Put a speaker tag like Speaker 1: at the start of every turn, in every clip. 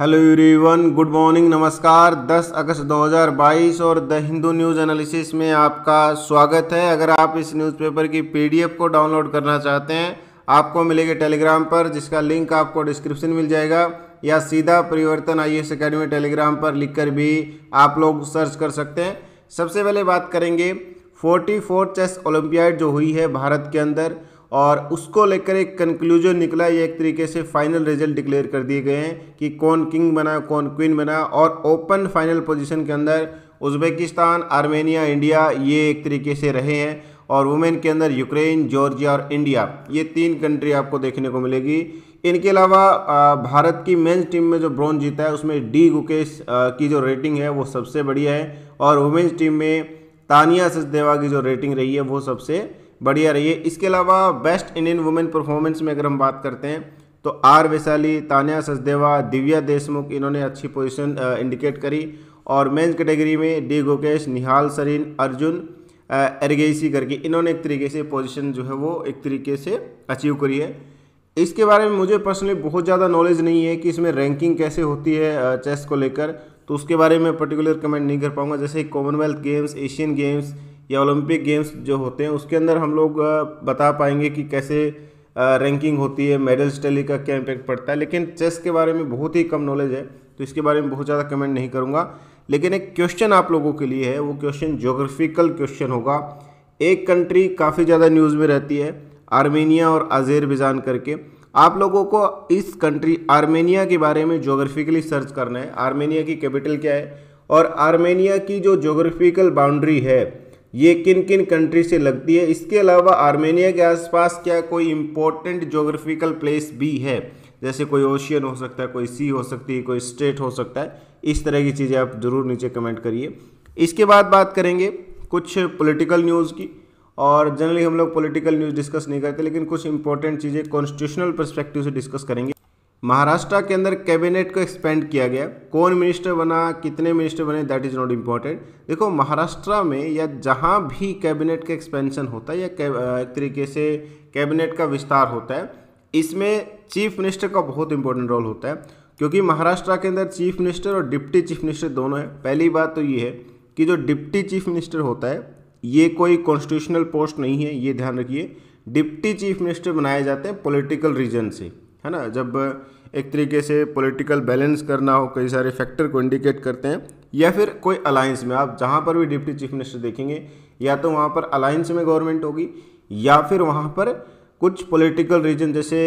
Speaker 1: hello everyone good morning नमस्कार 10 अगस्त 2022 और the Hindu news analysis में आपका स्वागत है अगर आप इस न्यूज़पेपर की पीडीएफ को डाउनलोड करना चाहते हैं आपको मिलेगा टेलीग्राम पर जिसका लिंक आपको डिस्क्रिप्शन मिल जाएगा या सीधा परिवर्तन आई एस अकेडमी टेलीग्राम पर लिखकर भी आप लोग सर्च कर सकते हैं सबसे पहले बात करेंगे फोर्टी चेस ओलम्पियाड जो हुई है भारत के अंदर और उसको लेकर एक कंक्लूजन निकला ये एक तरीके से फाइनल रिजल्ट डिक्लेयर कर दिए गए हैं कि कौन किंग बना कौन क्वीन बना और ओपन फाइनल पोजीशन के अंदर उज्बेकिस्तान आर्मेनिया इंडिया ये एक तरीके से रहे हैं और वुमेन के अंदर यूक्रेन जॉर्जिया और इंडिया ये तीन कंट्री आपको देखने को मिलेगी इनके अलावा भारत की मेन्स टीम में जो ब्रॉन्ज जीता है उसमें डी गुकेश की जो रेटिंग है वो सबसे बढ़िया है और वुमेन्स टीम में तानिया सचदेवा की जो रेटिंग रही है वो सबसे बढ़िया रही है इसके अलावा बेस्ट इंडियन वुमेन परफॉर्मेंस में अगर हम बात करते हैं तो आर वैशाली तानिया सचदेवा दिव्या देशमुख इन्होंने अच्छी पोजिशन इंडिकेट करी और मेन्स कैटेगरी में डी गोकेश निहाल सरीन अर्जुन एरगेसी करके इन्होंने एक तरीके से पोजीशन जो है वो एक तरीके से अचीव करी है इसके बारे में मुझे पर्सनली बहुत ज़्यादा नॉलेज नहीं है कि इसमें रैंकिंग कैसे होती है चेस को लेकर तो उसके बारे में पर्टिकुलर कमेंट नहीं कर पाऊंगा जैसे कॉमनवेल्थ गेम्स एशियन गेम्स या ओलंपिक गेम्स जो होते हैं उसके अंदर हम लोग बता पाएंगे कि कैसे रैंकिंग होती है मेडल्स टैली का क्या इम्पैक्ट पड़ता है लेकिन चेस के बारे में बहुत ही कम नॉलेज है तो इसके बारे में बहुत ज़्यादा कमेंट नहीं करूँगा लेकिन एक क्वेश्चन आप लोगों के लिए है वो क्वेश्चन जोग्राफिकल क्वेश्चन होगा एक कंट्री काफ़ी ज़्यादा न्यूज़ में रहती है आर्मेनिया और अजेरबिजान करके आप लोगों को इस कंट्री आर्मेनिया के बारे में जोग्राफिकली सर्च करना है आर्मेनिया की कैपिटल क्या है और आर्मेनिया की जो जोग्राफिकल बाउंड्री है ये किन किन कंट्री से लगती है इसके अलावा आर्मेनिया के आसपास क्या कोई इम्पोर्टेंट जोग्राफिकल प्लेस भी है जैसे कोई ओशियन हो सकता है कोई सी हो सकती है कोई स्टेट हो सकता है इस तरह की चीज़ें आप ज़रूर नीचे कमेंट करिए इसके बाद बात करेंगे कुछ पॉलिटिकल न्यूज़ की और जनरली हम लोग पॉलिटिकल न्यूज़ डिस्कस नहीं करते लेकिन कुछ इंपॉर्टेंट चीज़ें कॉन्स्टिट्यूशनल परस्पेक्टिव से डिस्कस करेंगे महाराष्ट्र के अंदर कैबिनेट को एक्सपेंड किया गया कौन मिनिस्टर बना कितने मिनिस्टर बने दैट इज़ नॉट इम्पॉर्टेंट देखो महाराष्ट्र में या जहाँ भी कैबिनेट का एक्सपेंशन होता है या एक तरीके से कैबिनेट का विस्तार होता है इसमें चीफ मिनिस्टर का बहुत इंपॉर्टेंट रोल होता है क्योंकि महाराष्ट्र के अंदर चीफ मिनिस्टर और डिप्टी चीफ मिनिस्टर दोनों हैं पहली बात तो ये है कि जो डिप्टी चीफ मिनिस्टर होता है ये कोई कॉन्स्टिट्यूशनल पोस्ट नहीं है ये ध्यान रखिए डिप्टी चीफ मिनिस्टर बनाए जाते हैं पॉलिटिकल रीजन से है ना जब एक तरीके से पॉलिटिकल बैलेंस करना हो कई सारे फैक्टर को इंडिकेट करते हैं या फिर कोई अलायंस में आप जहाँ पर भी डिप्टी चीफ मिनिस्टर देखेंगे या तो वहाँ पर अलायंस में गवर्नमेंट होगी या फिर वहाँ पर कुछ पॉलिटिकल रीजन जैसे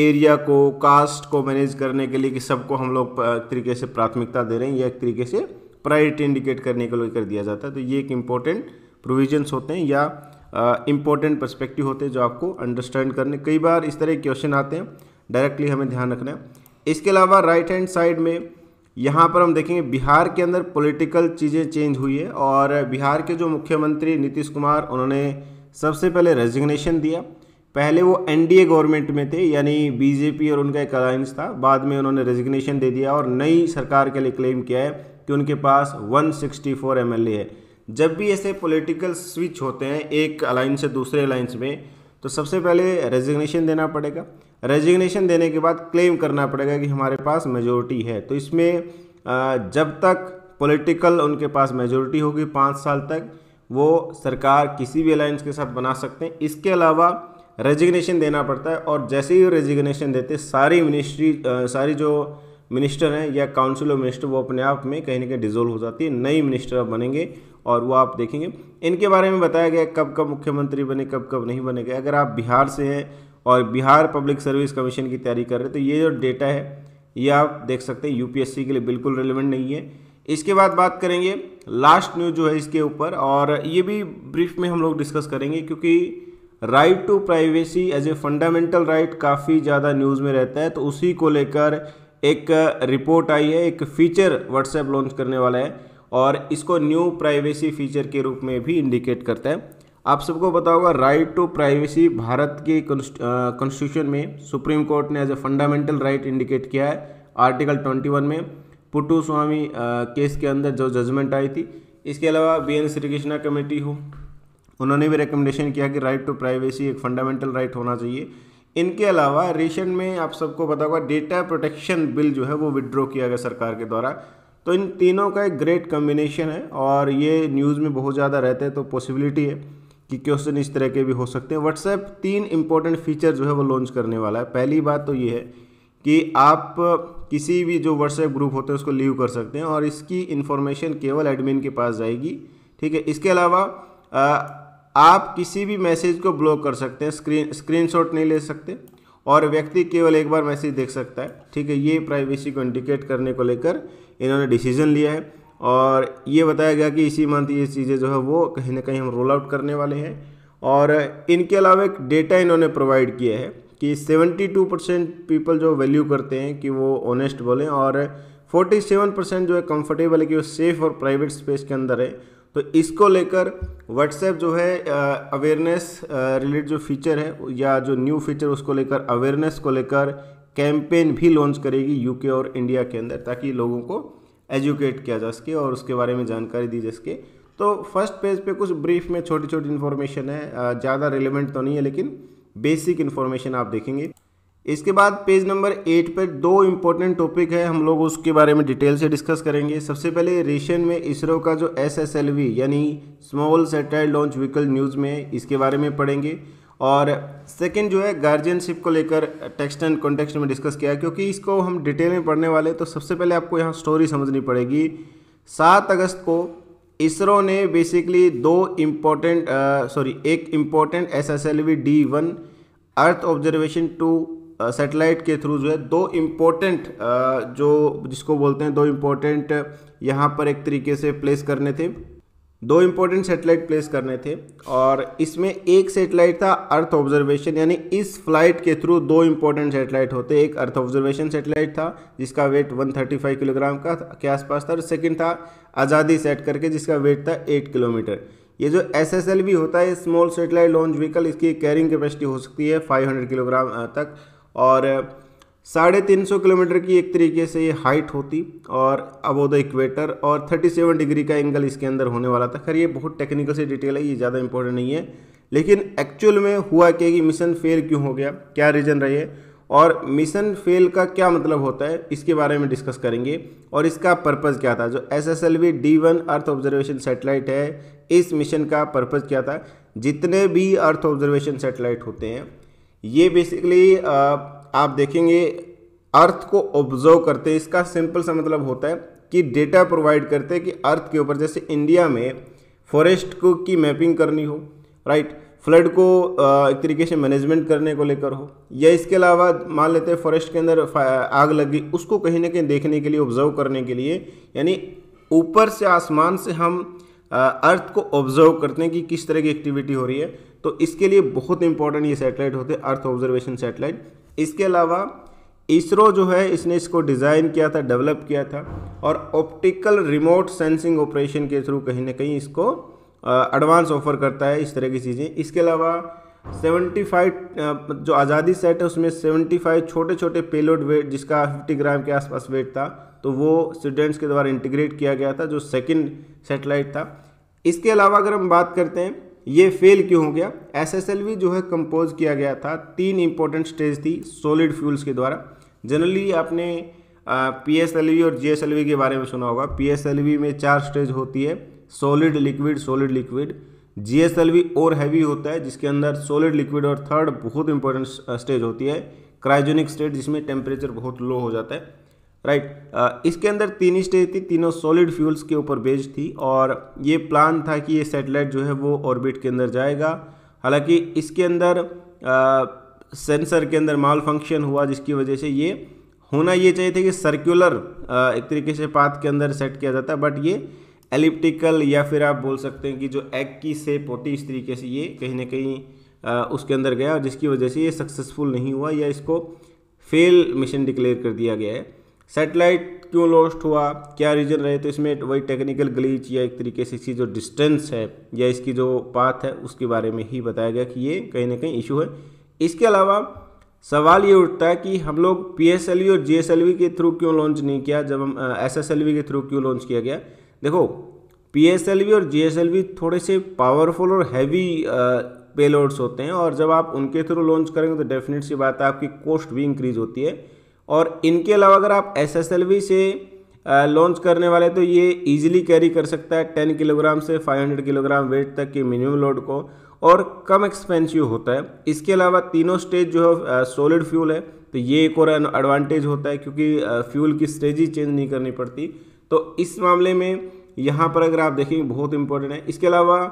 Speaker 1: एरिया को कास्ट को मैनेज करने के लिए कि सबको हम लोग एक तरीके से प्राथमिकता दे रहे हैं या एक तरीके से प्रायोरिटी इंडिकेट करने के लिए कर दिया जाता है तो ये एक इम्पोर्टेंट प्रोविजन्स होते हैं या इंपॉर्टेंट पर्सपेक्टिव होते हैं जो आपको अंडरस्टैंड करने कई बार इस तरह के क्वेश्चन आते हैं डायरेक्टली हमें ध्यान रखना है इसके अलावा राइट हैंड साइड में यहाँ पर हम देखेंगे बिहार के अंदर पॉलिटिकल चीज़ें चेंज हुई है और बिहार के जो मुख्यमंत्री नीतीश कुमार उन्होंने सबसे पहले रेजिग्नेशन दिया पहले वो एनडीए गवर्नमेंट में थे यानी बीजेपी और उनका एक अलायंस था बाद में उन्होंने रेजिग्नेशन दे दिया और नई सरकार के लिए क्लेम किया है कि उनके पास 164 एमएलए है जब भी ऐसे पॉलिटिकल स्विच होते हैं एक अलाइंस से दूसरे अलाइंस में तो सबसे पहले रेजिग्नेशन देना पड़ेगा रेजिग्नेशन देने के बाद क्लेम करना पड़ेगा कि हमारे पास मेजोरिटी है तो इसमें जब तक पॉलिटिकल उनके पास मेजोरिटी होगी पाँच साल तक वो सरकार किसी भी अलायंस के साथ बना सकते हैं इसके अलावा रेजिग्नेशन देना पड़ता है और जैसे ही रेजिग्नेशन देते सारी मिनिस्ट्री सारी जो मिनिस्टर हैं या काउंसिल ऑफ मिनिस्टर वो अपने आप में कहीं ना कहीं डिजोल्व हो जाती है नई मिनिस्टर अब बनेंगे और वो आप देखेंगे इनके बारे में बताया गया कब कब मुख्यमंत्री बने कब कब नहीं बने गए अगर आप बिहार से हैं और बिहार पब्लिक सर्विस कमीशन की तैयारी कर रहे हैं तो ये जो डेटा है ये आप देख सकते हैं यूपीएससी के लिए बिल्कुल रिलेवेंट नहीं है इसके बाद बात करेंगे लास्ट न्यूज जो है इसके ऊपर और ये भी ब्रीफ में हम लोग डिस्कस करेंगे क्योंकि right to privacy as a fundamental right काफ़ी ज़्यादा न्यूज़ में रहता है तो उसी को लेकर एक रिपोर्ट आई है एक फीचर व्हाट्सएप लॉन्च करने वाला है और इसको न्यू प्राइवेसी फीचर के रूप में भी इंडिकेट करता है आप सबको पता होगा राइट टू प्राइवेसी भारत के कॉन्स्टिट्यूशन में सुप्रीम कोर्ट ने as a fundamental right indicate किया है आर्टिकल 21 में पुटू स्वामी केस के अंदर जो जजमेंट आई थी इसके अलावा B N Shri Krishna committee हो उन्होंने भी रिकमेंडेशन किया कि राइट टू प्राइवेसी एक फंडामेंटल राइट होना चाहिए इनके अलावा रिसेंट में आप सबको बताऊंगा डेटा प्रोटेक्शन बिल जो है वो विड्रॉ किया गया सरकार के द्वारा तो इन तीनों का एक ग्रेट कम्बिनेशन है और ये न्यूज़ में बहुत ज़्यादा रहते हैं तो पॉसिबिलिटी है कि क्वेश्चन इस तरह के भी हो सकते हैं व्हाट्सएप तीन इंपॉर्टेंट फीचर जो है वो लॉन्च करने वाला है पहली बात तो ये है कि आप किसी भी जो व्हाट्सएप ग्रुप होते हैं उसको लीव कर सकते हैं और इसकी इन्फॉर्मेशन केवल एडमिन के पास जाएगी ठीक है इसके अलावा आप किसी भी मैसेज को ब्लॉक कर सकते हैं स्क्रीन शॉट नहीं ले सकते और व्यक्ति केवल एक बार मैसेज देख सकता है ठीक है ये प्राइवेसी को इंडिकेट करने को लेकर इन्होंने डिसीजन लिया है और ये बताया गया कि इसी मंथ ये चीज़ें जो है वो कहीं ना कहीं हम रोल आउट करने वाले हैं और इनके अलावा एक डेटा इन्होंने प्रोवाइड किया है कि 72 परसेंट पीपल जो वैल्यू करते हैं कि वो ऑनेस्ट बोलें और 47 परसेंट जो है कंफर्टेबल है कि वो सेफ़ और प्राइवेट स्पेस के अंदर है तो इसको लेकर व्हाट्सएप जो है अवेयरनेस रिलेटेड जो फीचर है या जो न्यू फीचर उसको लेकर अवेयरनेस को लेकर कैंपेन भी लॉन्च करेगी यूके और इंडिया के अंदर ताकि लोगों को एजुकेट किया जा सके और उसके बारे में जानकारी दी जा सके तो फर्स्ट पेज पे कुछ ब्रीफ में छोटी छोटी इन्फॉर्मेशन है ज़्यादा रिलेवेंट तो नहीं है लेकिन बेसिक इन्फॉर्मेशन आप देखेंगे इसके बाद पेज नंबर एट पर दो इम्पोर्टेंट टॉपिक है हम लोग उसके बारे में डिटेल से डिस्कस करेंगे सबसे पहले रेशन में इसरो का जो एस यानी small satellite launch vehicle news में इसके बारे में पढ़ेंगे और सेकंड जो है गार्जियनशिप को लेकर टेक्स्ट एंड कॉन्टेक्स्ट में डिस्कस किया क्योंकि इसको हम डिटेल में पढ़ने वाले तो सबसे पहले आपको यहाँ स्टोरी समझनी पड़ेगी सात अगस्त को इसरो ने बेसिकली दो इम्पोर्टेंट सॉरी एक important S S L V D one earth observation two satellite के थ्रू जो है दो इम्पोर्टेंट जो जिसको बोलते हैं दो इम्पोर्टेंट यहाँ पर एक तरीके से प्लेस करने थे दो इम्पोर्टेंट सेटेलाइट प्लेस करने थे और इसमें एक सेटेलाइट था अर्थ ऑब्जर्वेशन यानी इस फ्लाइट के थ्रू दो इम्पोर्टेंट सेटेलाइट होते एक अर्थ ऑब्जर्वेशन सेटेलाइट था जिसका वेट 135 किलोग्राम का के आसपास था और सेकेंड था आज़ादी सेट करके जिसका वेट था 8 किलोमीटर ये जो एस एस एल भी होता है स्मॉल सेटेलाइट लॉन्च व्हीकल इसकी कैरिंग कैपेसिटी हो सकती है फाइव किलोग्राम तक और साढ़े तीन सौ किलोमीटर की एक तरीके से ये हाइट होती और अबो द इक्वेटर और थर्टी सेवन डिग्री का एंगल इसके अंदर होने वाला था खैर ये बहुत टेक्निकल से डिटेल है ये ज़्यादा इंपॉर्टेंट नहीं है लेकिन एक्चुअल में हुआ क्या कि मिशन फेल क्यों हो गया क्या रीज़न रही है और मिशन फेल का क्या मतलब होता है इसके बारे में डिस्कस करेंगे और इसका पर्पज़ क्या था जो S S L V D one earth observation satellite है इस मिशन का पर्पज़ क्या था जितने भी अर्थ ऑब्जर्वेशन सेटेलाइट होते हैं ये बेसिकली आप देखेंगे अर्थ को ऑब्जर्व करते इसका सिंपल सा मतलब होता है कि डेटा प्रोवाइड करते हैं कि अर्थ के ऊपर जैसे इंडिया में फॉरेस्ट को की मैपिंग करनी हो राइट फ्लड को एक तरीके से मैनेजमेंट करने को लेकर हो या इसके अलावा मान लेते हैं फॉरेस्ट के अंदर आग लगी उसको कहीं ना कहीं देखने के लिए ऑब्जर्व करने के लिए यानी ऊपर से आसमान से हम अर्थ को ऑब्जर्व करते हैं कि किस तरह की एक्टिविटी हो रही है तो इसके लिए बहुत इंपॉर्टेंट ये सैटेलाइट होते हैं अर्थ ऑब्जर्वेशन सैटेलाइट इसके अलावा इसरो जो है इसने इसको डिज़ाइन किया था डेवलप किया था और ऑप्टिकल रिमोट सेंसिंग ऑपरेशन के थ्रू कहीं ना कहीं इसको एडवांस ऑफर करता है इस तरह की चीज़ें इसके अलावा 75 जो आज़ादी सेट है उसमें 75 छोटे छोटे पेलोड वेट जिसका 50 ग्राम के आसपास वेट था तो वो स्टूडेंट्स के द्वारा इंटीग्रेट किया गया था जो सेकेंड सेटेलाइट था इसके अलावा अगर हम बात करते हैं ये फेल क्यों हो गया एसएसएलवी जो है कंपोज किया गया था तीन इंपॉर्टेंट स्टेज थी सॉलिड फ्यूल्स के द्वारा जनरली आपने पी एस एल वी और जी एस एल वी के बारे में सुना होगा पी एस एल वी में चार स्टेज होती है solid liquid solid liquid G S L V और हैवी होता है जिसके अंदर सॉलिड लिक्विड और थर्ड बहुत इंपॉर्टेंट स्टेज होती है क्राइजोनिक स्टेट जिसमें टेम्परेचर बहुत लो हो जाता है राइट uh, इसके अंदर तीन स्टेज थी तीनों सॉलिड फ्यूल्स के ऊपर बेज थी और ये प्लान था कि ये सैटेलाइट जो है वो ऑर्बिट के अंदर जाएगा हालांकि इसके अंदर सेंसर uh, के अंदर माल फंक्शन हुआ जिसकी वजह से ये होना ये चाहिए था कि सर्कुलर uh, एक तरीके से पाथ के अंदर सेट किया जाता है बट ये एलिप्टिकल या फिर आप बोल सकते हैं कि जो एग की सेप होती इस तरीके से ये कहीं ना कहीं उसके अंदर गया और जिसकी वजह से ये सक्सेसफुल नहीं हुआ या इसको फेल मिशन डिक्लेयर कर दिया गया है सेटेलाइट क्यों लॉस्ट हुआ क्या रीज़न रहे तो इसमें वही टेक्निकल ग्लीच या एक तरीके से इसकी जो डिस्टेंस है या इसकी जो पाथ है उसके बारे में ही बताया गया कि ये कहीं ना कहीं इशू है इसके अलावा सवाल ये उठता है कि हम लोग पी और जी के थ्रू क्यों लॉन्च नहीं किया जब हम एस के थ्रू क्यों लॉन्च किया गया देखो पी और जी थोड़े से पावरफुल और हैवी पेलोड्स होते हैं और जब आप उनके थ्रू लॉन्च करेंगे तो डेफिनेट सी बात है आपकी कॉस्ट भी इंक्रीज होती है और इनके अलावा अगर आप एस से लॉन्च करने वाले तो ये इजीली कैरी कर सकता है 10 किलोग्राम से 500 किलोग्राम वेट तक के मिनिमम लोड को और कम एक्सपेंसिव होता है इसके अलावा तीनों स्टेज जो है सॉलिड फ्यूल है तो ये एक और एडवांटेज होता है क्योंकि फ्यूल की स्टेज ही चेंज नहीं करनी पड़ती तो इस मामले में यहाँ पर अगर आप देखेंगे बहुत इंपॉर्टेंट है इसके अलावा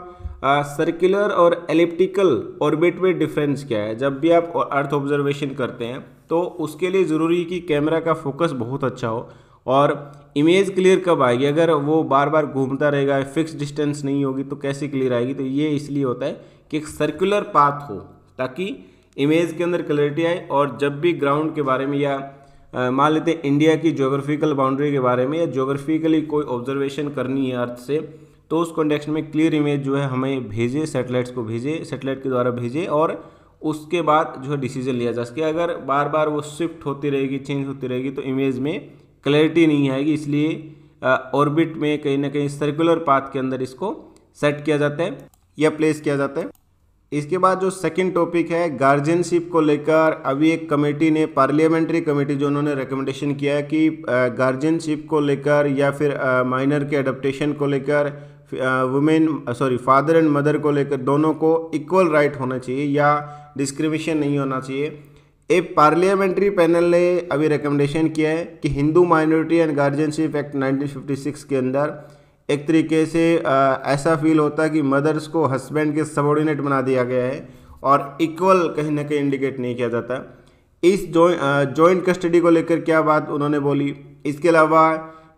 Speaker 1: सर्कुलर और एलिप्टिकल ऑर्बिट में डिफरेंस क्या है जब भी आप अर्थ ऑब्जर्वेशन करते हैं तो उसके लिए ज़रूरी कि कैमरा का फोकस बहुत अच्छा हो और इमेज क्लियर कब आएगी अगर वो बार बार घूमता रहेगा फिक्स डिस्टेंस नहीं होगी तो कैसे क्लियर आएगी तो ये इसलिए होता है कि एक सर्कुलर पाथ हो ताकि इमेज के अंदर क्लैरिटी आए और जब भी ग्राउंड के बारे में या मान लेते हैं इंडिया की जोग्राफिकल बाउंड्री के बारे में या जोग्राफिकली कोई ऑब्जर्वेशन करनी है अर्थ से तो उस कॉन्टेक्स्ट में क्लियर इमेज जो है हमें भेजे सेटेलाइट्स को भेजे सेटेलाइट के द्वारा भेजे और उसके बाद जो है डिसीजन लिया जा सके अगर बार बार वो शिफ्ट होती रहेगी चेंज होती रहेगी तो इमेज में क्लैरिटी नहीं आएगी इसलिए ऑर्बिट में कहीं ना कहीं सर्कुलर पाथ के अंदर इसको सेट किया जाता है या प्लेस किया जाता है इसके बाद जो सेकंड टॉपिक है गार्जियनशिप को लेकर अभी एक कमेटी ने पार्लियामेंट्री कमेटी जो उन्होंने रिकमेंडेशन किया है कि गार्जियनशिप को लेकर या फिर माइनर के अडप्टेशन को लेकर women sorry father and mother को लेकर दोनों को इक्वल राइट right होना चाहिए या डिस्क्रिमिनेशन नहीं होना चाहिए एक पार्लियामेंट्री पैनल ने अभी रिकमेंडेशन किया है कि Hindu minority and guardianship act 1956 के अंदर एक तरीके से आ, ऐसा फील होता है कि मदर्स को हस्बैंड के सबॉर्डिनेट बना दिया गया है और इक्वल कहीं ना कहीं इंडिकेट नहीं किया जाता इस जॉइंट कस्टडी को लेकर क्या बात उन्होंने बोली इसके अलावा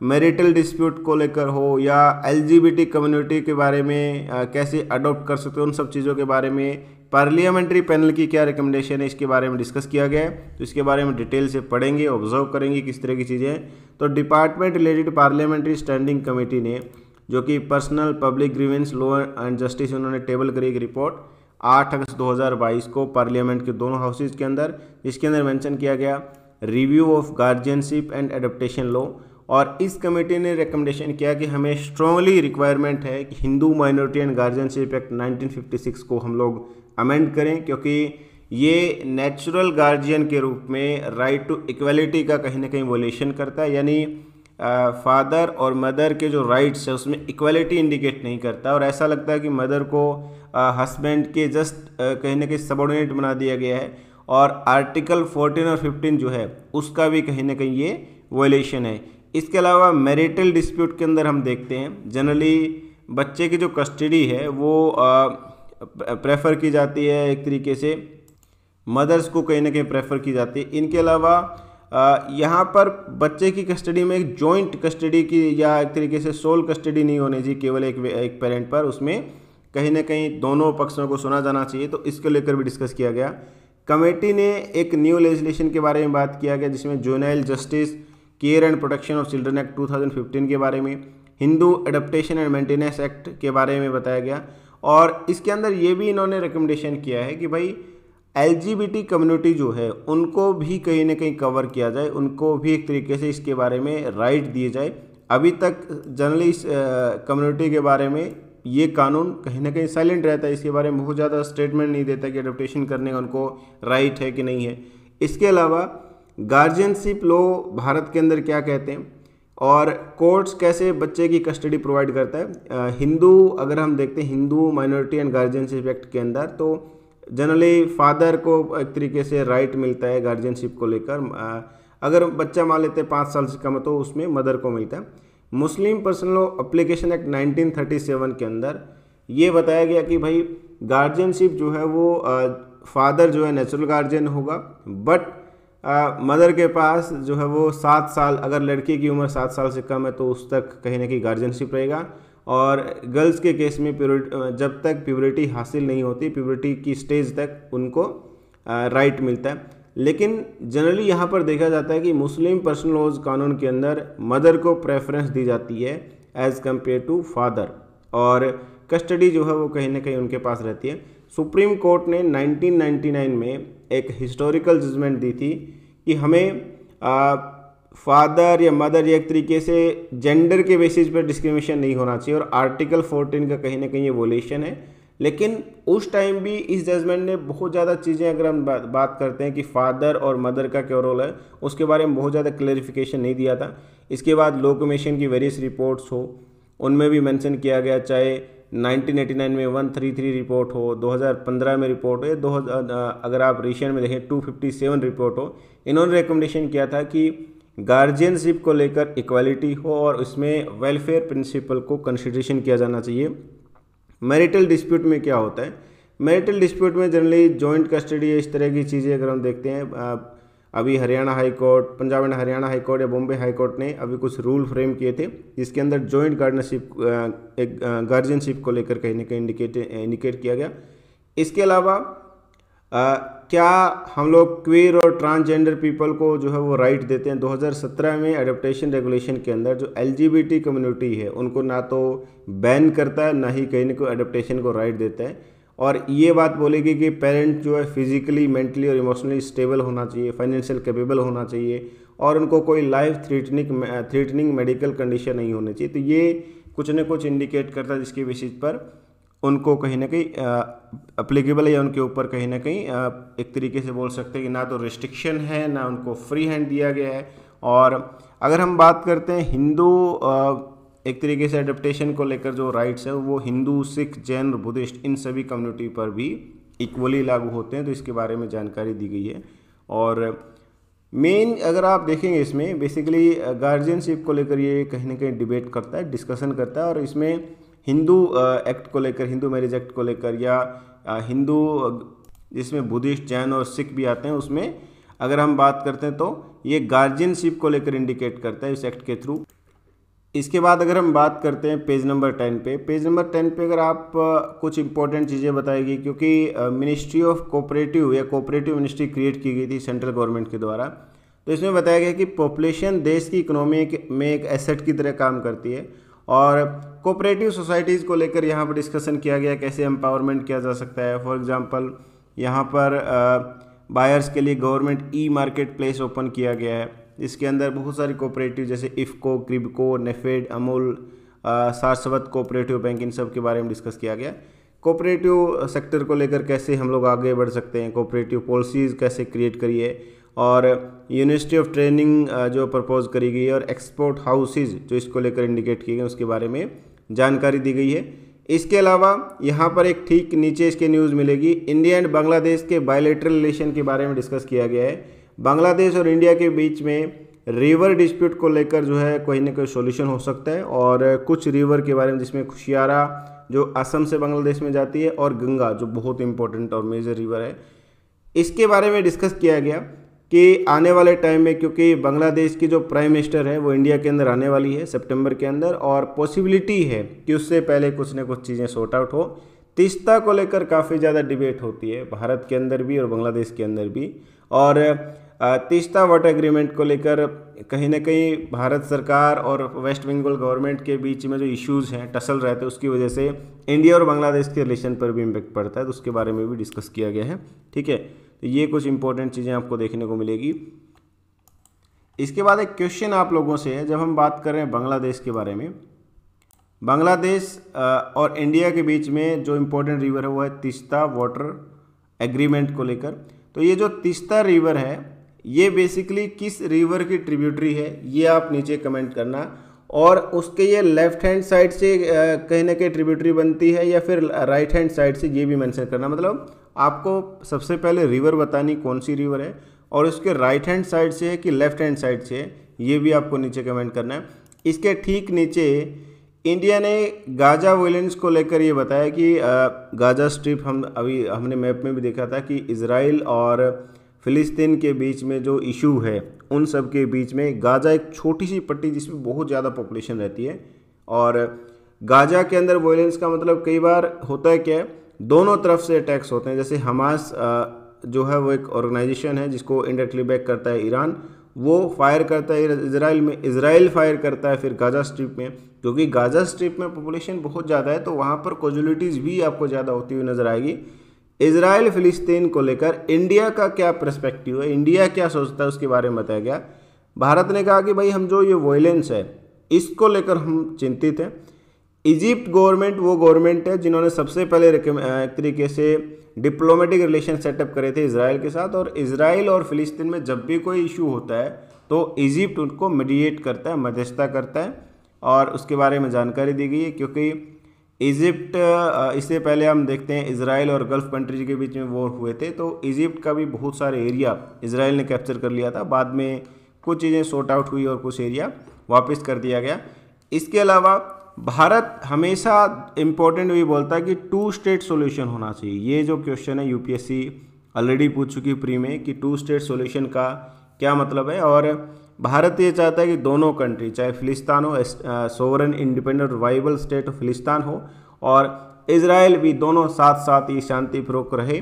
Speaker 1: मैरिटल डिस्प्यूट को लेकर हो या एलजीबीटी कम्युनिटी के बारे में कैसे अडोप्ट कर सकते हो उन सब चीज़ों के बारे में पार्लियामेंट्री पैनल की क्या रिकमेंडेशन है इसके बारे में डिस्कस किया गया है तो इसके बारे में डिटेल से पढ़ेंगे ऑब्जर्व करेंगे किस तरह की चीज़ें तो department related parliamentary standing committee ने जो कि personal public grievance law and justice उन्होंने टेबल करी एक रिपोर्ट आठ अगस्त 2022 को पार्लियामेंट के दोनों हाउसेज के अंदर इसके अंदर मेंशन किया गया review of guardianship and adaptation law और इस कमेटी ने रिकमेंडेशन किया कि हमें स्ट्रॉन्गली रिक्वायरमेंट है कि Hindu minority and guardianship act 1956 को हम लोग अमेंड करें क्योंकि ये नेचुरल गार्जियन के रूप में राइट टू इक्वलिटी का कहीं ना कहीं वोलेशन करता है यानी फादर और मदर के जो राइट्स है उसमें इक्वलिटी इंडिकेट नहीं करता और ऐसा लगता है कि मदर को हस्बैंड के जस्ट कहीं ना कहीं सबॉर्डिनेट बना दिया गया है और आर्टिकल 14 और 15 जो है उसका भी कहीं ना कहीं ये वोलेशन है इसके अलावा मैरिटल डिस्प्यूट के अंदर हम देखते हैं जनरली बच्चे की जो कस्टडी है वो प्रेफर की जाती है एक तरीके से मदर्स को कहीं ना कहीं प्रेफर की जाती है इनके अलावा यहाँ पर बच्चे की कस्टडी में एक जॉइंट कस्टडी की या एक तरीके से सोल कस्टडी नहीं होनी चाहिए केवल एक एक पेरेंट पर उसमें कहीं ना कहीं दोनों पक्षों को सुना जाना चाहिए तो इसको लेकर भी डिस्कस किया गया कमेटी ने एक न्यू लेजिस्लेशन के बारे में बात किया गया जिसमें juvenile justice care and protection of children act 2015 के बारे में Hindu adaptation and maintenance act के बारे में बताया गया और इसके अंदर ये भी इन्होंने रिकमेंडेशन किया है कि भाई एल कम्युनिटी जो है उनको भी कहीं ना कहीं कवर किया जाए उनको भी एक तरीके से इसके बारे में राइट दिए जाए अभी तक जनरली इस कम्युनिटी के बारे में ये कानून कहीं ना कहीं साइलेंट रहता है इसके बारे में बहुत ज़्यादा स्टेटमेंट नहीं देता कि अडोप्टेशन करने का उनको राइट है कि नहीं है इसके अलावा गार्जियनशिप लो भारत के अंदर क्या कहते हैं और कोर्ट्स कैसे बच्चे की कस्टडी प्रोवाइड करता है हिंदू अगर हम देखते हैं Hindu minority and guardianship act के अंदर तो जनरली फादर को एक तरीके से राइट मिलता है गार्जियनशिप को लेकर अगर बच्चा मान लेते हैं पाँच साल से कम तो उसमें मदर को मिलता है मुस्लिम पर्सनल अप्लीकेशन एक्ट 1937 के अंदर ये बताया गया कि भाई गार्जियनशिप जो है वो फादर जो है नेचुरल गार्जियन होगा बट आ, मदर के पास जो है वो सात साल अगर लड़की की उम्र सात साल से कम है तो उस तक कहीं ना कहीं गार्जियनशिप रहेगा और गर्ल्स के केस में प्योरिट जब तक प्योरिटी हासिल नहीं होती प्योरिटी की स्टेज तक उनको आ, राइट मिलता है लेकिन जनरली यहाँ पर देखा जाता है कि मुस्लिम पर्सनल लॉज कानून के अंदर मदर को प्रेफरेंस दी जाती है एज़ कम्पेयर टू फादर और कस्टडी जो है वो कहीं ना कहीं उनके पास रहती है सुप्रीम कोर्ट ने 1999 में एक हिस्टोरिकल जजमेंट दी थी कि हमें आ, फादर या मदर या एक तरीके से जेंडर के बेसिस पर डिस्क्रिमिनेशन नहीं होना चाहिए और आर्टिकल 14 का कहीं ना कहीं ये वोलेशन है लेकिन उस टाइम भी इस जजमेंट ने बहुत ज़्यादा चीज़ें अगर हम बात बात करते हैं कि फादर और मदर का क्या रोल है उसके बारे में बहुत ज़्यादा क्लेरिफिकेशन नहीं दिया था इसके बाद लो कमीशन की वेरियस रिपोर्ट्स हो उनमें भी मैंशन किया गया चाहे 1989 में 133 रिपोर्ट हो 2015 में रिपोर्ट हो या दो अगर आप रेशियन में देखें 257 रिपोर्ट हो इन्होंने रिकमेंडेशन किया था कि गार्जियनशिप को लेकर इक्वालिटी हो और उसमें वेलफेयर प्रिंसिपल को कंसिडरेशन किया जाना चाहिए मैरिटल डिस्प्यूट में क्या होता है मैरिटल डिस्प्यूट में जनरली जॉइंट कस्टडी इस तरह की चीज़ें अगर हम देखते हैं अभी Haryana high court Punjab and Haryana high court या बॉम्बे हाई कोर्ट ने अभी कुछ रूल फ्रेम किए थे जिसके अंदर जॉइंट गार्डनरशिप एक गार्जियनशिप को लेकर कहीं ना कहीं इंडिकेट इंडिकेट किया गया इसके अलावा क्या हम लोग क्वीर और ट्रांसजेंडर पीपल को जो है वो राइट देते हैं 2017 में एडप्टेशन रेगुलेशन के अंदर जो एल कम्युनिटी है उनको ना तो बैन करता है ना ही कहीं ना कहीं एडप्टेशन को राइट देता है और ये बात बोलेगी कि पेरेंट जो है फिजिकली मेंटली और इमोशनली स्टेबल होना चाहिए फाइनेंशियल कैपेबल होना चाहिए और उनको कोई life threatening threatening medical condition नहीं होनी चाहिए तो ये कुछ ना कुछ इंडिकेट करता है जिसके बेसिस पर उनको कहीं ना कहीं अप्लीकेबल या उनके ऊपर कहीं ना कहीं एक तरीके से बोल सकते हैं कि ना तो रिस्ट्रिक्शन है ना उनको फ्री हैंड दिया गया है और अगर हम बात करते हैं हिंदू एक तरीके से एडप्टेशन को लेकर जो राइट्स हैं वो हिंदू सिख जैन और बुद्धिस्ट इन सभी कम्युनिटी पर भी इक्वली लागू होते हैं तो इसके बारे में जानकारी दी गई है और मेन अगर आप देखेंगे इसमें बेसिकली गार्जियनशिप को लेकर ये कहीं ना कहीं डिबेट करता है डिस्कशन करता है और इसमें हिंदू एक्ट को लेकर हिंदू मैरिज एक्ट को लेकर या हिंदू जिसमें बुद्धिस्ट जैन और सिख भी आते हैं उसमें अगर हम बात करते हैं तो ये गार्जियनशिप को लेकर इंडिकेट करता है इस एक्ट के थ्रू इसके बाद अगर हम बात करते हैं पेज नंबर टेन पे पेज नंबर टेन पे अगर आप कुछ इंपॉर्टेंट चीज़ें बताएगी क्योंकि मिनिस्ट्री ऑफ कोऑपरेटिव या कोऑपरेटिव मिनिस्ट्री क्रिएट की गई थी सेंट्रल गवर्नमेंट के द्वारा तो इसमें बताया गया कि पॉपुलेशन देश की इकोनॉमी में एक एसेट की तरह काम करती है और कोऑपरेटिव सोसाइटीज़ को लेकर यहाँ पर डिस्कशन किया गया कैसे एम्पावरमेंट किया जा सकता है फॉर एग्ज़ाम्पल यहाँ पर बायर्स के लिए government e market place open किया गया है इसके अंदर बहुत सारी कोऑपरेटिव जैसे इफ़को क्रिबको नेफेड अमूल सारस्वत कोऑपरेटिव बैंक इन सब के बारे में डिस्कस किया गया कोऑपरेटिव सेक्टर को लेकर कैसे हम लोग आगे बढ़ सकते हैं कोऑपरेटिव पॉलिसीज़ कैसे क्रिएट करिए और यूनिवर्सिटी ऑफ ट्रेनिंग जो प्रपोज करी गई है और एक्सपोर्ट हाउसेज जो इसको लेकर इंडिकेट किए गए उसके बारे में जानकारी दी गई है इसके अलावा यहाँ पर एक ठीक नीचे इसके न्यूज़ मिलेगी इंडिया एंड बांग्लादेश के बायोलेटरल रिलेशन के बारे में डिस्कस किया गया है बांग्लादेश और इंडिया के बीच में रिवर डिस्प्यूट को लेकर जो है कोई ना कोई सोल्यूशन हो सकता है और कुछ रिवर के बारे में जिसमें खुशियारा जो असम से बांग्लादेश में जाती है और गंगा जो बहुत इंपॉर्टेंट और मेजर रिवर है इसके बारे में डिस्कस किया गया कि आने वाले टाइम में क्योंकि बांग्लादेश की जो प्राइम मिनिस्टर है वो इंडिया के अंदर आने वाली है सितंबर के अंदर और पॉसिबिलिटी है कि उससे पहले कुछ ना कुछ चीज़ें सॉर्ट आउट हो तीस्ता को लेकर काफ़ी ज़्यादा डिबेट होती है भारत के अंदर भी और बांग्लादेश के अंदर भी और तीस्ता वाटर एग्रीमेंट को लेकर कहीं ना कहीं भारत सरकार और वेस्ट बंगाल गवर्नमेंट के बीच में जो इश्यूज़ हैं टसल रहते हैं उसकी वजह से इंडिया और बांग्लादेश के रिलेशन पर भी इम्पेक्ट पड़ता है तो उसके बारे में भी डिस्कस किया गया है ठीक है तो ये कुछ इंपॉर्टेंट चीज़ें आपको देखने को मिलेगी इसके बाद एक क्वेश्चन आप लोगों से है जब हम बात कर रहे हैं बांग्लादेश के बारे में बांग्लादेश और इंडिया के बीच में जो इम्पोर्टेंट रिवर है वो है तिस्ता वाटर एग्रीमेंट को लेकर तो ये जो तिस्ता रिवर है ये बेसिकली किस रिवर की ट्रिब्यूटरी है ये आप नीचे कमेंट करना और उसके ये लेफ्ट हैंड साइड से कहीं ना कहीं ट्रिब्यूटरी बनती है या फिर राइट हैंड साइड से ये भी मेंशन करना मतलब आपको सबसे पहले रिवर बतानी कौन सी रिवर है और उसके राइट हैंड साइड से है कि लेफ्ट हैंड साइड से है ये भी आपको नीचे कमेंट करना है इसके ठीक नीचे इंडिया ने गाजा वोलेंस को लेकर ये बताया कि गाजा स्ट्रिप हम अभी हमने मैप में भी देखा था कि इसराइल और फ़िलिस्तीन के बीच में जो इशू है उन सब के बीच में गाज़ा एक छोटी सी पट्टी जिसमें बहुत ज़्यादा पॉपुलेशन रहती है और गाज़ा के अंदर वोलेंस का मतलब कई बार होता है क्या दोनों तरफ से अटैक्स होते हैं जैसे हमास जो है वो एक ऑर्गेनाइजेशन है जिसको इंडेक्टली बैक करता है ईरान वो फायर करता है इसराइल में इसराइल फायर करता है फिर गाज़ा स्ट्रिप में क्योंकि गाज़ा स्ट्रिप में पॉपुलेशन बहुत ज़्यादा है तो वहाँ पर कॉजुलिटीज़ भी आपको ज़्यादा होती हुई नज़र आएगी इसराइल फिलिस्तीन को लेकर इंडिया का क्या प्रस्पेक्टिव है इंडिया क्या सोचता है उसके बारे में बताया गया भारत ने कहा कि भाई हम जो ये वॉयलेंस है इसको लेकर हम चिंतित हैं इजिप्ट गवर्नमेंट वो गवर्नमेंट है जिन्होंने सबसे पहले एक तरीके से डिप्लोमेटिक रिलेशन सेटअप करे थे इसराइल के साथ और इसराइल और फिलिस्तीन में जब भी कोई इशू होता है तो इजिप्ट उनको मीडिएट करता है मध्यस्थता करता है और उसके बारे में जानकारी दी गई है क्योंकि इजिप्ट इससे पहले हम देखते हैं इसराइल और गल्फ़ कंट्रीज के बीच में वॉर हुए थे तो इजिप्ट का भी बहुत सारे एरिया इसराइल ने कैप्चर कर लिया था बाद में कुछ चीज़ें सॉर्ट आउट हुई और कुछ एरिया वापस कर दिया गया इसके अलावा भारत हमेशा इम्पोर्टेंट भी बोलता है कि टू स्टेट सोल्यूशन होना चाहिए ये जो क्वेश्चन है यूपीएससी ऑलरेडी पूछ चुकी प्री में कि टू स्टेट सोल्यूशन का क्या मतलब है और भारत ये चाहता है कि दोनों कंट्री चाहे फिलिस्तान हो sovereign independent viable state of फिलिस्तान हो और इसराइल भी दोनों साथ साथ शांति शांतिपूर्वक रहे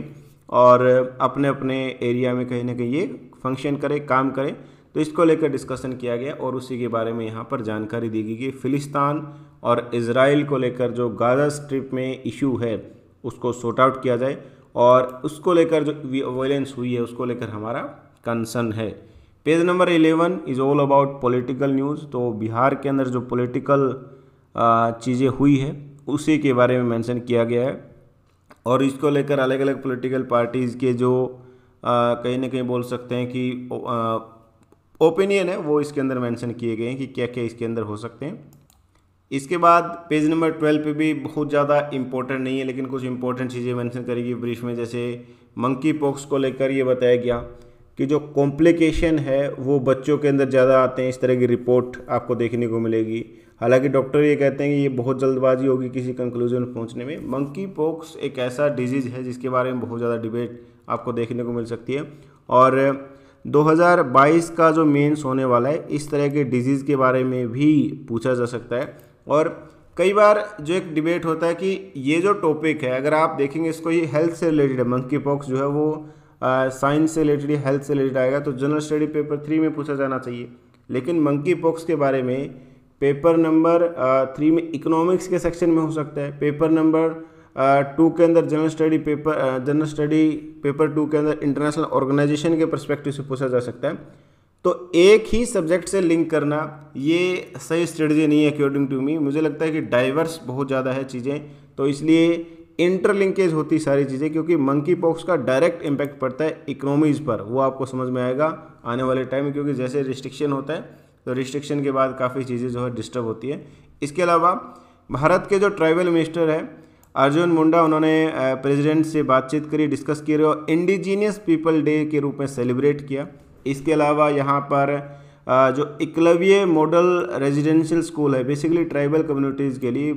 Speaker 1: और अपने अपने एरिया में कहीं ना कहीं ये फंक्शन करे काम करे तो इसको लेकर डिस्कशन किया गया और उसी के बारे में यहाँ पर जानकारी दी गई कि फिलिस्तान और इसराइल को लेकर जो गाजा स्ट्रिप में इशू है उसको सॉर्ट आउट किया जाए और उसको लेकर जो वायलेंस हुई है उसको लेकर हमारा कंसर्न है page number eleven is all about political news तो बिहार के अंदर जो पॉलिटिकल चीज़ें हुई है उसी के बारे में मेंशन किया गया है और इसको लेकर अलग अलग पॉलिटिकल पार्टीज़ के जो कहीं ना कहीं बोल सकते हैं कि ओपिनियन है वो इसके अंदर मेंशन किए गए हैं कि क्या क्या इसके अंदर हो सकते हैं इसके बाद पेज नंबर ट्वेल्व पे भी बहुत ज़्यादा इम्पोर्टेंट नहीं है लेकिन कुछ इंपॉर्टेंट चीज़ें मेंशन करेगी ब्रीफ में जैसे मंकी पॉक्स को लेकर ये बताया गया कि जो कॉम्प्लिकेशन है वो बच्चों के अंदर ज़्यादा आते हैं इस तरह की रिपोर्ट आपको देखने को मिलेगी हालांकि डॉक्टर ये कहते हैं कि ये बहुत जल्दबाजी होगी किसी कंक्लूजन पहुंचने में मंकी पॉक्स एक ऐसा डिजीज़ है जिसके बारे में बहुत ज़्यादा डिबेट आपको देखने को मिल सकती है और 2022 का जो मेन्स होने वाला है इस तरह के डिजीज़ के बारे में भी पूछा जा सकता है और कई बार जो एक डिबेट होता है कि ये जो टॉपिक है अगर आप देखेंगे इसको ये हेल्थ से रिलेटेड है मंकी पॉक्स जो है वो साइंस से रिलेटेड या हेल्थ से रिलेटेड आएगा तो जनरल स्टडी पेपर थ्री में पूछा जाना चाहिए लेकिन मंकी पॉक्स के बारे में पेपर नंबर थ्री में इकोनॉमिक्स के सेक्शन में हो सकता है पेपर नंबर टू के अंदर general study paper general study paper two के अंदर इंटरनेशनल ऑर्गेनाइजेशन के परस्पेक्टिव से पूछा जा सकता है तो एक ही सब्जेक्ट से लिंक करना ये सही स्ट्रेटजी नहीं है अकॉर्डिंग टू मी मुझे लगता है कि डाइवर्स बहुत ज़्यादा है चीज़ें तो इसलिए इंटरलिंकेज होती सारी चीज़ें क्योंकि मंकी पॉक्स का डायरेक्ट इम्पैक्ट पड़ता है इकोनॉमीज़ पर वो आपको समझ में आएगा आने वाले टाइम में क्योंकि जैसे रिस्ट्रिक्शन होता है तो रिस्ट्रिक्शन के बाद काफ़ी चीज़ें जो है डिस्टर्ब होती है इसके अलावा भारत के जो ट्राइबल मिनिस्टर है अर्जुन मुंडा उन्होंने प्रेसिडेंट से बातचीत करी डिस्कस की और इंडिजीनियस पीपल डे के रूप में सेलिब्रेट किया इसके अलावा यहाँ पर जो एकलव्य मॉडल रेजिडेंशियल स्कूल है बेसिकली ट्राइबल कम्युनिटीज़ के लिए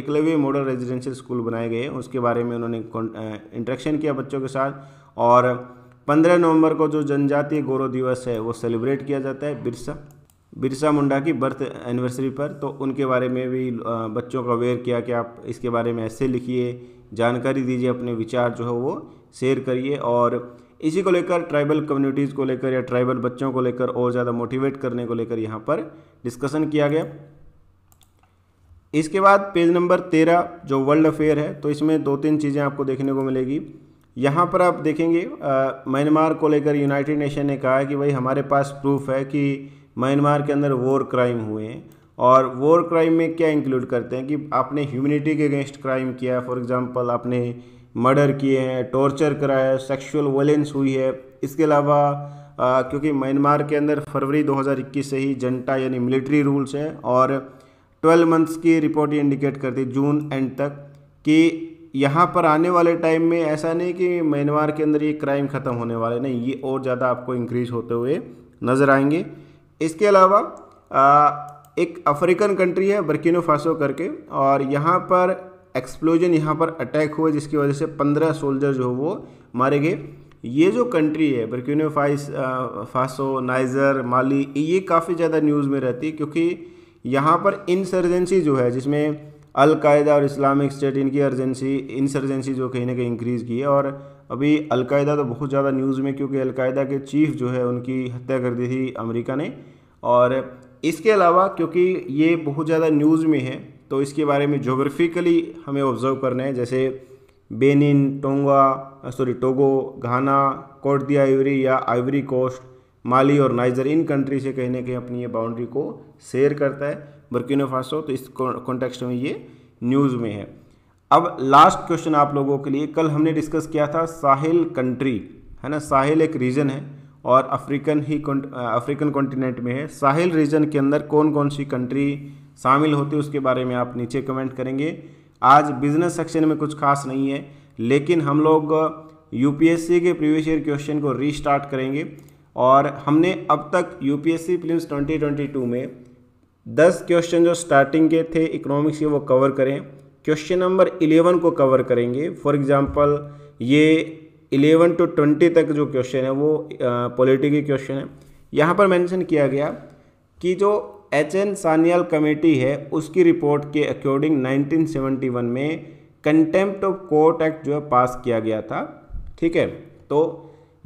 Speaker 1: एकलव्य मॉडल रेजिडेंशियल स्कूल बनाए गए उसके बारे में उन्होंने इंट्रैक्शन किया बच्चों के साथ और पंद्रह नवंबर को जो जनजातीय गौरव दिवस है वो सेलिब्रेट किया जाता है बिरसा बिरसा मुंडा की बर्थ एनिवर्सरी पर तो उनके बारे में भी बच्चों को अवेयर किया कि आप इसके बारे में ऐसे लिखिए जानकारी दीजिए अपने विचार जो है वो शेयर करिए और इसी को लेकर ट्राइबल कम्युनिटीज़ को लेकर या ट्राइबल बच्चों को लेकर और ज़्यादा मोटिवेट करने को लेकर यहाँ पर डिस्कशन किया गया इसके बाद पेज नंबर तेरह जो वर्ल्ड अफेयर है तो इसमें दो तीन चीज़ें आपको देखने को मिलेगी यहाँ पर आप देखेंगे म्यांमार को लेकर यूनाइटेड नेशन ने कहा है कि भाई हमारे पास प्रूफ है कि म्यांमार के अंदर वॉर क्राइम हुए हैं और वॉर क्राइम में क्या इंक्लूड करते हैं कि आपने ह्यूमनिटी के अगेंस्ट क्राइम किया फॉर एग्जांपल आपने मर्डर किए हैं टॉर्चर कराया है सेक्सुअल वायलेंस हुई है इसके अलावा क्योंकि म्यांमार के अंदर फरवरी 2021 से ही जनता यानी मिलिट्री रूल्स हैं और 12 मंथ्स की रिपोर्ट इंडिकेट करती जून एंड तक कि यहाँ पर आने वाले टाइम में ऐसा नहीं कि म्यांमार के अंदर ये क्राइम ख़त्म होने वाले नहीं ये और ज़्यादा आपको इंक्रीज होते हुए नज़र आएंगे इसके अलावा एक अफ्रीकन कंट्री है बर्किनो फासो करके और यहाँ पर एक्सप्लोजन यहाँ पर अटैक हुआ जिसकी वजह से पंद्रह सोल्जर जो वो मारे गए ये जो कंट्री है बर्किनो फाइस फासो नाइजर माली ये काफ़ी ज़्यादा न्यूज़ में रहती है क्योंकि यहाँ पर इंसर्जेंसी जो है जिसमें अलकायदा और इस्लामिक स्टेट इनकी अर्जेंसी इंसर्जेंसी जो कहीं ना कहीं इंक्रीज़ की है और अभी अलकायदा तो बहुत ज़्यादा न्यूज़ में क्योंकि अलकायदा के चीफ जो है उनकी हत्या कर दी थी अमेरिका ने और इसके अलावा क्योंकि ये बहुत ज़्यादा न्यूज़ में है तो इसके बारे में जोग्राफिकली हमें ऑब्जर्व करना है जैसे Benin Tonga sorry Togo Ghana Cote d'Ivoire या आइवरी कोस्ट माली और नाइजर इन कंट्री से कहीं ना कहीं अपनी ये बाउंड्री को शेयर करता है बर्किनो फासो तो इस कॉन्टेक्स्ट में ये न्यूज़ में है अब लास्ट क्वेश्चन आप लोगों के लिए कल हमने डिस्कस किया था साहिल कंट्री है ना साहिल एक रीजन है और अफ्रीकन ही अफ्रीकन कॉन्टिनेंट में है साहिल रीजन के अंदर कौन कौन सी कंट्री शामिल होती है उसके बारे में आप नीचे कमेंट करेंगे आज बिजनेस सेक्शन में कुछ खास नहीं है लेकिन हम लोग यूपीएससी के प्रीवियस ईयर क्वेश्चन को रीस्टार्ट करेंगे और हमने अब तक यूपीएससी फिल्म्स 2022 में 10 क्वेश्चन जो स्टार्टिंग के थे इकोनॉमिक्स के वो कवर करें क्वेश्चन नंबर 11 को कवर करेंगे फॉर एग्जांपल ये इलेवन टू ट्वेंटी तक जो क्वेश्चन है वो पॉलिटी के क्वेश्चन है यहाँ पर मेंशन किया गया कि जो एच एन सानियाल कमेटी है उसकी रिपोर्ट के अकॉर्डिंग 1971 में कंटेम्प्ट ऑफ कोर्ट एक्ट जो है पास किया गया था ठीक है तो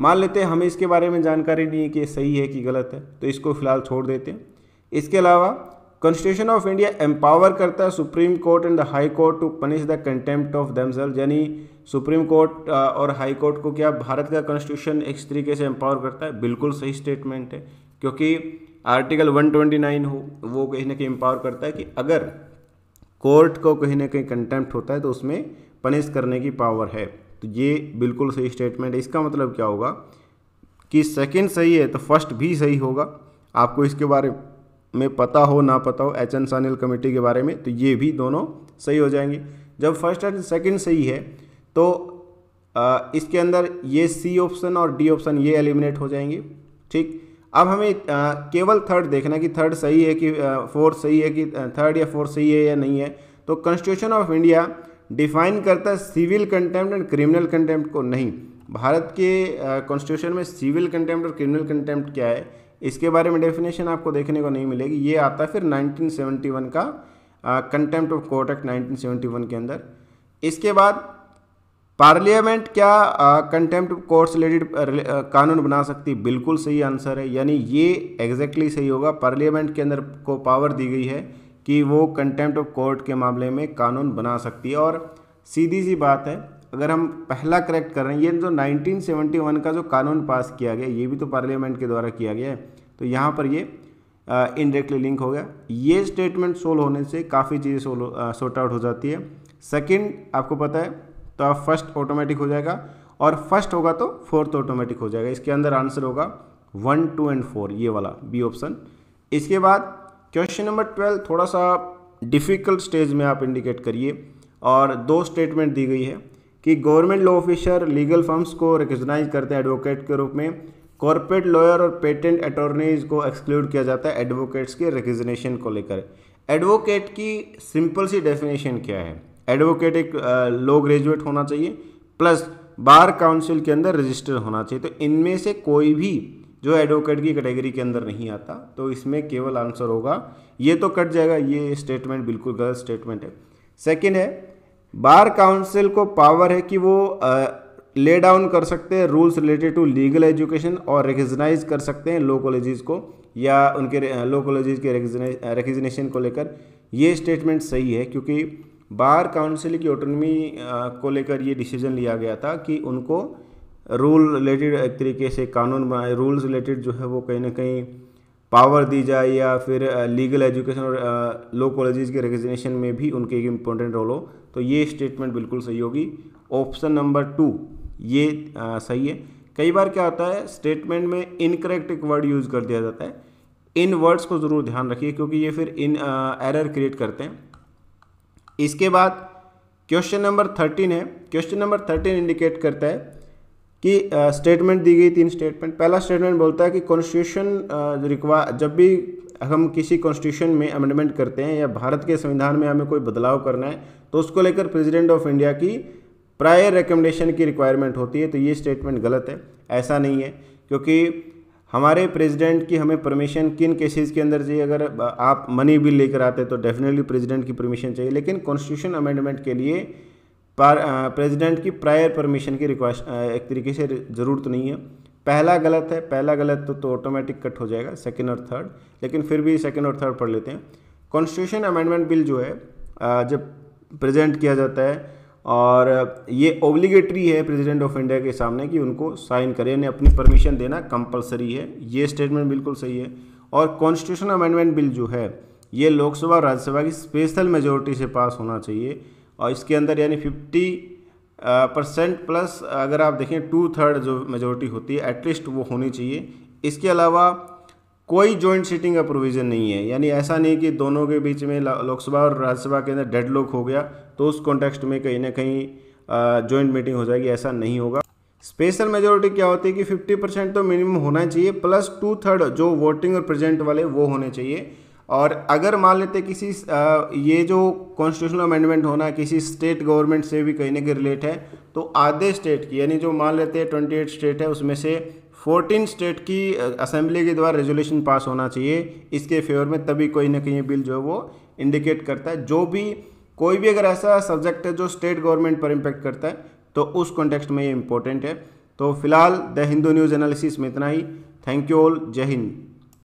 Speaker 1: मान लेते हैं हमें इसके बारे में जानकारी नहीं है कि सही है कि गलत है तो इसको फिलहाल छोड़ देते हैं इसके अलावा कॉन्स्टिट्यूशन ऑफ इंडिया एम्पावर करता है supreme court and the high court to punish the contempt of themselves यानी सुप्रीम कोर्ट और हाई कोर्ट को क्या भारत का कॉन्स्टिट्यूशन एक तरीके से एम्पावर करता है बिल्कुल सही स्टेटमेंट है क्योंकि आर्टिकल 129 हो वो कहीं ना कहीं एम्पावर करता है कि अगर कोर्ट को कहीं ना कहीं कंटेम्प्ट होता है तो उसमें पनिश करने की पावर है तो ये बिल्कुल सही स्टेटमेंट है इसका मतलब क्या होगा कि सेकेंड सही है तो फर्स्ट भी सही होगा आपको इसके बारे में पता हो ना पता हो एच एन सानिल कमेटी के बारे में तो ये भी दोनों सही हो जाएंगे जब फर्स्ट एंड सेकेंड सही है तो इसके अंदर ये सी ऑप्शन और डी ऑप्शन ये एलिमिनेट हो जाएंगे ठीक अब हमें केवल थर्ड देखना कि थर्ड सही है कि फोर्थ सही है कि थर्ड या फोर्थ सही है या नहीं है तो कॉन्स्टिट्यूशन ऑफ इंडिया डिफाइन करता है civil contempt and criminal contempt को नहीं भारत के कॉन्स्टिट्यूशन में सिविल कंटेम्प्ट और क्रिमिनल कंटेम्प्ट क्या है इसके बारे में डेफिनेशन आपको देखने को नहीं मिलेगी ये आता है फिर 1971 का कंटेम्प्ट ऑफ कोर्ट एक्ट 1971 के अंदर इसके बाद पार्लियामेंट क्या कंटेम्प्ट कोर्ट्स रिलेटेड कानून बना सकती बिल्कुल सही आंसर है यानी ये एग्जैक्टली सही होगा पार्लियामेंट के अंदर को पावर दी गई है कि वो कंटेम्प्ट ऑफ कोर्ट के मामले में कानून बना सकती है और सीधी सी बात है अगर हम पहला करेक्ट कर रहे हैं ये जो तो 1971 का जो कानून पास किया गया ये भी तो पार्लियामेंट के द्वारा किया गया है तो यहाँ पर ये इनडायरेक्टली लिंक हो गया ये स्टेटमेंट सोल्व होने से काफ़ी चीज़ें सोल्व सॉर्ट आउट हो जाती है सेकंड आपको पता है तो आप फर्स्ट ऑटोमेटिक हो जाएगा और फर्स्ट होगा तो फोर्थ ऑटोमेटिक हो जाएगा इसके अंदर आंसर होगा वन टू एंड फोर ये वाला बी ऑप्शन इसके बाद क्वेश्चन नंबर ट्वेल्व थोड़ा सा डिफ़िकल्ट स्टेज में आप इंडिकेट करिए और दो स्टेटमेंट दी गई है कि government law officer legal firms को रिकग्नाइज करते हैं एडवोकेट के रूप में कॉरपोरेट लॉयर और पेटेंट अटॉर्नीज को एक्सक्लूड किया जाता है एडवोकेट्स के रिकग्नेशन को लेकर एडवोकेट की सिंपल सी डेफिनेशन क्या है एडवोकेट एक लो ग्रेजुएट होना चाहिए प्लस बार काउंसिल के अंदर रजिस्टर होना चाहिए तो इनमें से कोई भी जो एडवोकेट की कैटेगरी के अंदर नहीं आता तो इसमें केवल आंसर होगा ये तो कट जाएगा ये स्टेटमेंट बिल्कुल गलत स्टेटमेंट है सेकेंड है बार काउंसिल को पावर है कि वो ले डाउन कर सकते हैं rules related to legal education और रिकग्नाइज कर सकते हैं लो कॉलेजेस को या उनके लो कॉलेजेस के रिकग्नेशन को लेकर ये स्टेटमेंट सही है क्योंकि बार काउंसिल की ऑटोनमी को लेकर ये डिसीजन लिया गया था कि उनको रूल रिलेटेड एक तरीके से कानून बनाए रूल्स रिलेटेड जो है वो कहीं ना कहीं पावर दी जाए या फिर लीगल एजुकेशन और लो कॉलेजेस के रेगजनेशन में भी उनके एक इम्पोर्टेंट रोल हो तो ये स्टेटमेंट बिल्कुल सही होगी ऑप्शन नंबर टू ये आ, सही है कई बार क्या होता है स्टेटमेंट में इनकरेक्ट एक वर्ड यूज़ कर दिया जाता है इन वर्ड्स को ज़रूर ध्यान रखिए क्योंकि ये फिर इन एरर क्रिएट करते हैं इसके बाद क्वेश्चन नंबर थर्टीन है क्वेश्चन नंबर थर्टीन इंडिकेट करता है कि स्टेटमेंट uh, दी गई तीन स्टेटमेंट पहला स्टेटमेंट बोलता है कि कॉन्स्टिट्यूशन रिक्वा जब भी हम किसी कॉन्स्टिट्यूशन में अमेंडमेंट करते हैं या भारत के संविधान में हमें कोई बदलाव करना है तो उसको लेकर प्रेसिडेंट ऑफ इंडिया की प्रायर रिकमेंडेशन की रिक्वायरमेंट होती है तो ये स्टेटमेंट गलत है ऐसा नहीं है क्योंकि हमारे प्रेसिडेंट की हमें परमिशन किन केसेस के अंदर चाहिए अगर आप मनी बिल लेकर आते तो डेफिनेटली प्रेसिडेंट की परमिशन चाहिए लेकिन कॉन्स्टिट्यूशन अमेंडमेंट के लिए प्रेसिडेंट की प्रायर परमिशन की रिक्वेस्ट एक तरीके से ज़रूरत नहीं है पहला गलत है पहला गलत तो तो ऑटोमेटिक कट हो जाएगा सेकेंड और थर्ड लेकिन फिर भी सेकेंड और थर्ड पढ़ लेते हैं कॉन्स्टिट्यूशन अमेंडमेंट बिल जो है जब प्रजेंट किया जाता है और ये ओब्लिगेटरी है प्रेसिडेंट ऑफ इंडिया के सामने कि उनको साइन करें यानी अपनी परमिशन देना कंपलसरी है ये स्टेटमेंट बिल्कुल सही है और कॉन्स्टिट्यूशन अमेंडमेंट बिल जो है ये लोकसभा और राज्यसभा की स्पेशल मेजोरिटी से पास होना चाहिए और इसके अंदर यानी फिफ्टी परसेंट प्लस अगर आप देखें टू थर्ड जो मेजोरिटी होती है एटलीस्ट वो होनी चाहिए इसके अलावा कोई जॉइंट सीटिंग का प्रोविज़न नहीं है यानी ऐसा नहीं कि दोनों के बीच में लोकसभा और राज्यसभा के अंदर डेडलॉक हो गया तो उस कॉन्टेक्स्ट में कहीं ना कहीं जॉइंट मीटिंग हो जाएगी ऐसा नहीं होगा स्पेशल मेजोरिटी क्या होती है कि 50 परसेंट तो मिनिमम होना चाहिए प्लस टू थर्ड जो वोटिंग और प्रेजेंट वाले वो होने चाहिए और अगर मान लेते किसी ये जो कॉन्स्टिट्यूशनल अमेंडमेंट होना किसी स्टेट गवर्नमेंट से भी कहीं ना कहीं रिलेट है तो आधे स्टेट की यानी जो मान लेते हैं ट्वेंटी एट स्टेट है उसमें से फोर्टीन स्टेट की असेंबली के द्वारा रेजोल्यूशन पास होना चाहिए इसके फेवर में तभी कोई ना कहीं बिल जो है वो इंडिकेट करता है जो भी कोई भी अगर ऐसा सब्जेक्ट है जो स्टेट गवर्नमेंट पर इम्पैक्ट करता है तो उस कॉन्टेक्स्ट में ये इंपॉर्टेंट है तो फिलहाल द हिंदू न्यूज़ एनालिसिस में इतना ही थैंक यू ऑल जय हिंद